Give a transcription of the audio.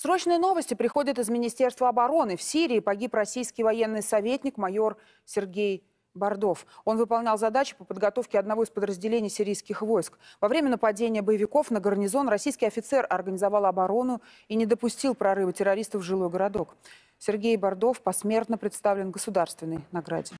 Срочные новости приходят из Министерства обороны. В Сирии погиб российский военный советник майор Сергей Бордов. Он выполнял задачи по подготовке одного из подразделений сирийских войск. Во время нападения боевиков на гарнизон российский офицер организовал оборону и не допустил прорыва террористов в жилой городок. Сергей Бордов посмертно представлен государственной награде.